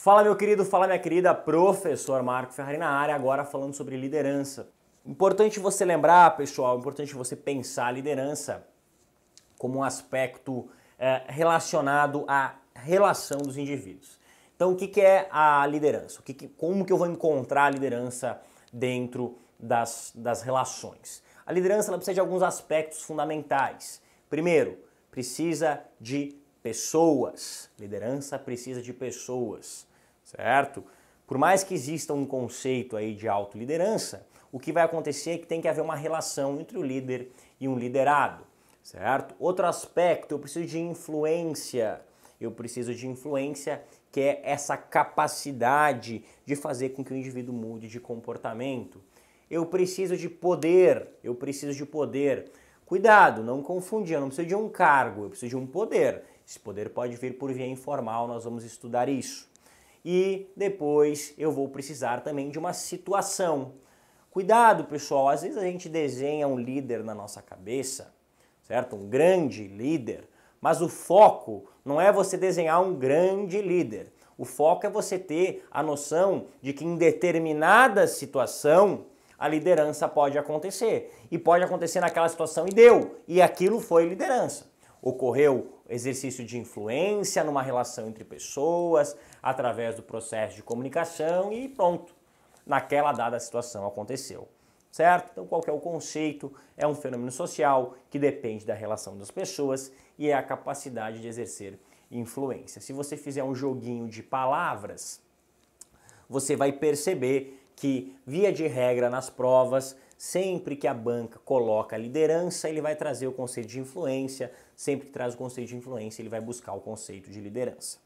Fala meu querido, fala minha querida, professor Marco Ferrari na área, agora falando sobre liderança. Importante você lembrar, pessoal, importante você pensar a liderança como um aspecto é, relacionado à relação dos indivíduos. Então, o que, que é a liderança? O que, que como que eu vou encontrar a liderança dentro das, das relações? A liderança precisa de alguns aspectos fundamentais. Primeiro, precisa de pessoas. Liderança precisa de pessoas certo? Por mais que exista um conceito aí de autoliderança, o que vai acontecer é que tem que haver uma relação entre o líder e um liderado, certo? Outro aspecto, eu preciso de influência. Eu preciso de influência, que é essa capacidade de fazer com que o indivíduo mude de comportamento. Eu preciso de poder, eu preciso de poder. Cuidado, não confundir, eu não preciso de um cargo, eu preciso de um poder. Esse poder pode vir por via informal, nós vamos estudar isso e depois eu vou precisar também de uma situação. Cuidado, pessoal, às vezes a gente desenha um líder na nossa cabeça, certo? Um grande líder, mas o foco não é você desenhar um grande líder. O foco é você ter a noção de que em determinada situação a liderança pode acontecer. E pode acontecer naquela situação e deu, e aquilo foi liderança ocorreu exercício de influência numa relação entre pessoas, através do processo de comunicação e pronto. Naquela dada situação aconteceu. Certo? Então, qual é o conceito? É um fenômeno social que depende da relação das pessoas e é a capacidade de exercer influência. Se você fizer um joguinho de palavras, você vai perceber que, via de regra, nas provas, Sempre que a banca coloca a liderança, ele vai trazer o conceito de influência, sempre que traz o conceito de influência, ele vai buscar o conceito de liderança.